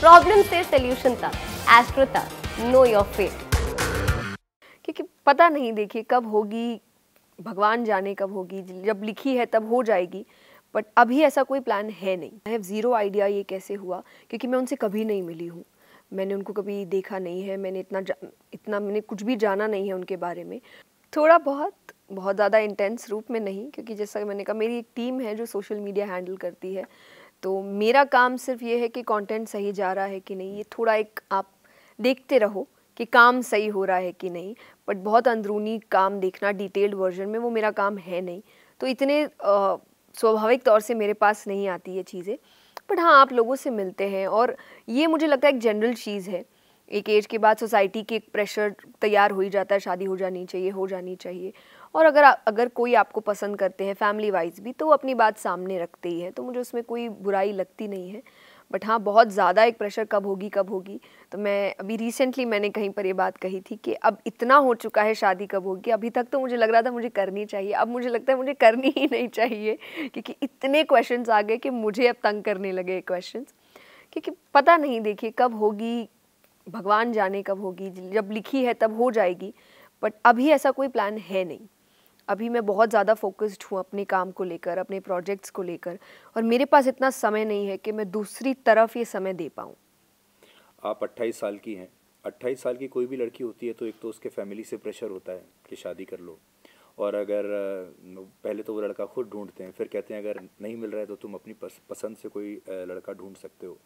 problem से solution तक astro तक नो योर फेट क्योंकि पता नहीं देखिए कब होगी भगवान जाने कब होगी जब लिखी है तब हो जाएगी बट अभी ऐसा कोई प्लान है नहीं आई हैव ज़ीरो आइडिया ये कैसे हुआ क्योंकि मैं उनसे कभी नहीं मिली हूँ मैंने उनको कभी देखा नहीं है मैंने इतना इतना मैंने कुछ भी जाना नहीं है उनके बारे में थोड़ा बहुत बहुत ज़्यादा इंटेंस रूप में नहीं क्योंकि जैसा मैंने कहा मेरी एक टीम है जो सोशल मीडिया हैंडल करती है तो मेरा काम सिर्फ ये है कि कंटेंट सही जा रहा है कि नहीं ये थोड़ा एक आप देखते रहो कि काम सही हो रहा है कि नहीं बट बहुत अंदरूनी काम देखना डिटेल्ड वर्जन में वो मेरा काम है नहीं तो इतने स्वाभाविक तौर से मेरे पास नहीं आती ये चीज़ें बट हाँ आप लोगों से मिलते हैं और ये मुझे लगता है एक जनरल चीज़ है एक एज के बाद सोसाइटी के एक प्रेशर तैयार हो ही जाता है शादी हो जानी चाहिए हो जानी चाहिए और अगर अगर कोई आपको पसंद करते हैं फैमिली वाइज भी तो वो अपनी बात सामने रखते ही है तो मुझे उसमें कोई बुराई लगती नहीं है बट हाँ बहुत ज़्यादा एक प्रेशर कब होगी कब होगी तो मैं अभी रिसेंटली मैंने कहीं पर ये बात कही थी कि अब इतना हो चुका है शादी कब होगी अभी तक तो मुझे लग रहा था मुझे करनी चाहिए अब मुझे लगता है मुझे करनी ही नहीं चाहिए क्योंकि इतने क्वेश्चन आ गए कि मुझे अब तंग करने लगे क्वेश्चन क्योंकि पता नहीं देखिए कब होगी भगवान जाने कब होगी जब लिखी है तब हो जाएगी बट अभी ऐसा कोई प्लान है नहीं अभी मैं बहुत ज़्यादा फोकस्ड हूँ अपने काम को लेकर अपने प्रोजेक्ट्स को लेकर और मेरे पास इतना समय नहीं है कि मैं दूसरी तरफ ये समय दे पाऊँ आप अट्ठाईस साल की हैं अट्ठाईस साल की कोई भी लड़की होती है तो एक तो उसके फैमिली से प्रेशर होता है कि शादी कर लो और अगर पहले तो वो लड़का खुद ढूंढते हैं फिर कहते हैं अगर नहीं मिल रहा है तो तुम अपनी पसंद से कोई लड़का ढूंढ सकते हो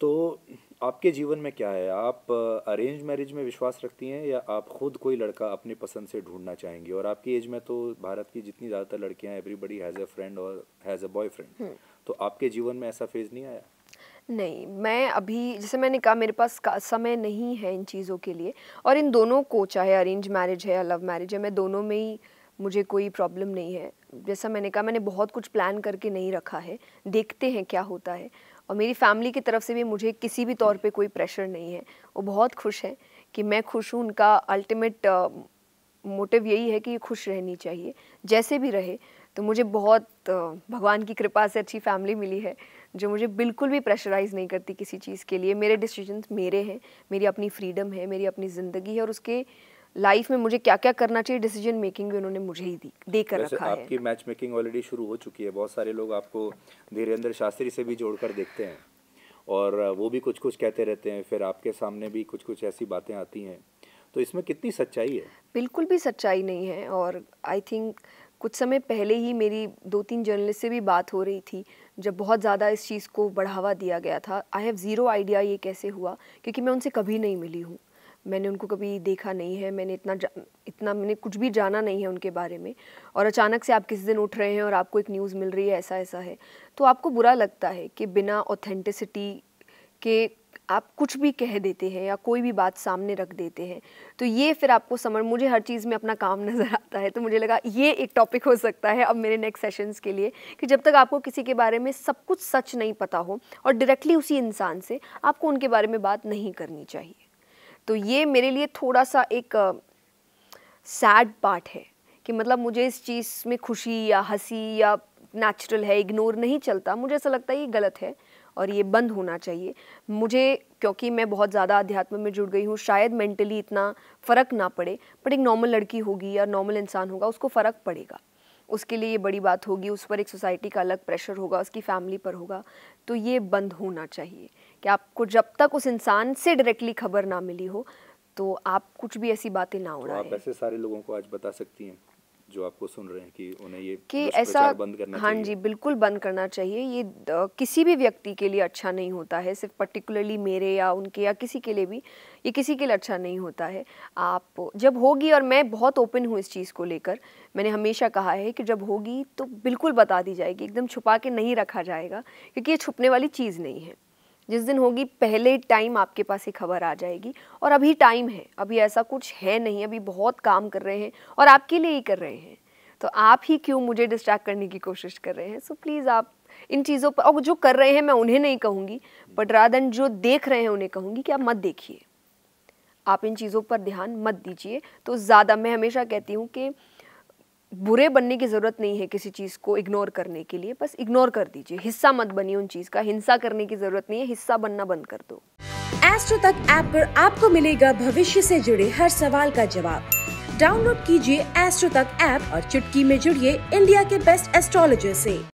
तो आपके जीवन में क्या है आप अरेंज मैरिज में विश्वास रखती हैं या आप खुद कोई लड़का अपने पसंद से ढूंढना चाहेंगी और आपकी एज में तो भारत की जितनी ज़्यादातर लड़कियां एवरीबडी हैज़ अ फ्रेंड और हैज़ अ बॉयफ्रेंड तो आपके जीवन में ऐसा फेज नहीं आया नहीं मैं अभी जैसे मैंने कहा मेरे पास समय नहीं है इन चीज़ों के लिए और इन दोनों को चाहे अरेंज मैरिज है या लव मैरिज है मैं दोनों में ही मुझे कोई प्रॉब्लम नहीं है जैसा मैंने कहा मैंने बहुत कुछ प्लान करके नहीं रखा है देखते हैं क्या होता है और मेरी फैमिली की तरफ से भी मुझे किसी भी तौर पे कोई प्रेशर नहीं है वो बहुत खुश हैं कि मैं खुश हूँ उनका अल्टीमेट मोटिव यही है कि ये खुश रहनी चाहिए जैसे भी रहे तो मुझे बहुत भगवान की कृपा से अच्छी फैमिली मिली है जो मुझे बिल्कुल भी प्रेशराइज नहीं करती किसी चीज़ के लिए मेरे डिसीजन मेरे हैं मेरी अपनी फ्रीडम है मेरी अपनी ज़िंदगी है और उसके लाइफ में मुझे क्या क्या करना चाहिए डिसीजन मेकिंग भी उन्होंने मुझे ही दी दे कर रखा आपकी है आपकी मैच मेकिंग ऑलरेडी शुरू हो चुकी है बहुत सारे लोग आपको धीरेन्द्र शास्त्री से भी जोड़कर देखते हैं और वो भी कुछ कुछ कहते रहते हैं फिर आपके सामने भी कुछ कुछ ऐसी बातें आती हैं तो इसमें कितनी सच्चाई है बिल्कुल भी सच्चाई नहीं है और आई थिंक कुछ समय पहले ही मेरी दो तीन जर्नलिस्ट से भी बात हो रही थी जब बहुत ज़्यादा इस चीज़ को बढ़ावा दिया गया था आई हैव ज़ीरो आइडिया ये कैसे हुआ क्योंकि मैं उनसे कभी नहीं मिली हूँ मैंने उनको कभी देखा नहीं है मैंने इतना इतना मैंने कुछ भी जाना नहीं है उनके बारे में और अचानक से आप किसी दिन उठ रहे हैं और आपको एक न्यूज़ मिल रही है ऐसा ऐसा है तो आपको बुरा लगता है कि बिना ऑथेंटिसिटी के आप कुछ भी कह देते हैं या कोई भी बात सामने रख देते हैं तो ये फिर आपको समझ मुझे हर चीज़ में अपना काम नज़र आता है तो मुझे लगा ये एक टॉपिक हो सकता है अब मेरे नेक्स्ट सेशंस के लिए कि जब तक आपको किसी के बारे में सब कुछ सच नहीं पता हो और डायरेक्टली उसी इंसान से आपको उनके बारे में बात नहीं करनी चाहिए तो ये मेरे लिए थोड़ा सा एक सैड पार्ट है कि मतलब मुझे इस चीज़ में खुशी या हंसी या नेचुरल है इग्नोर नहीं चलता मुझे ऐसा लगता है ये गलत है और ये बंद होना चाहिए मुझे क्योंकि मैं बहुत ज़्यादा अध्यात्म में जुड़ गई हूँ शायद मेंटली इतना फ़र्क ना पड़े बट एक नॉर्मल लड़की होगी या नॉर्मल इंसान होगा उसको फ़र्क पड़ेगा उसके लिए ये बड़ी बात होगी उस पर एक सोसाइटी का अलग प्रेशर होगा उसकी फैमिली पर होगा तो ये बंद होना चाहिए कि आपको जब तक उस इंसान से डायरेक्टली खबर ना मिली हो तो आप कुछ भी ऐसी बातें ना उड़ा तो आप ऐसे सारे लोगों को आज बता सकती हैं जो आपको सुन रहे हैं कि उन्हें ये कि ऐसा बंद करना हाँ जी बिल्कुल बंद करना चाहिए ये किसी भी व्यक्ति के लिए अच्छा नहीं होता है सिर्फ पर्टिकुलरली मेरे या उनके या किसी के लिए भी ये किसी के लिए अच्छा नहीं होता है आप जब होगी और मैं बहुत ओपन हूँ इस चीज़ को लेकर मैंने हमेशा कहा है कि जब होगी तो बिल्कुल बता दी जाएगी एकदम छुपा के नहीं रखा जाएगा क्योंकि ये छुपने वाली चीज़ नहीं है जिस दिन होगी पहले टाइम आपके पास ये खबर आ जाएगी और अभी टाइम है अभी ऐसा कुछ है नहीं अभी बहुत काम कर रहे हैं और आपके लिए ही कर रहे हैं तो आप ही क्यों मुझे डिस्ट्रैक्ट करने की कोशिश कर रहे हैं सो so, प्लीज़ आप इन चीज़ों पर और जो कर रहे हैं मैं उन्हें नहीं कहूँगी बट राधन जो देख रहे हैं उन्हें कहूँगी कि आप मत देखिए आप इन चीज़ों पर ध्यान मत दीजिए तो ज़्यादा मैं हमेशा कहती हूँ कि बुरे बनने की ज़रूरत नहीं है किसी चीज़ को इग्नोर करने के लिए बस इग्नोर कर दीजिए हिस्सा मत बनिए उन चीज़ का हिंसा करने की ज़रूरत नहीं है हिस्सा बनना बंद कर दो एस्ट्रो तक ऐप पर आपको मिलेगा भविष्य से जुड़े हर सवाल का जवाब डाउनलोड कीजिए एस्ट्रो तक ऐप और चुटकी में जुड़िए इंडिया के बेस्ट एस्ट्रोलॉजर से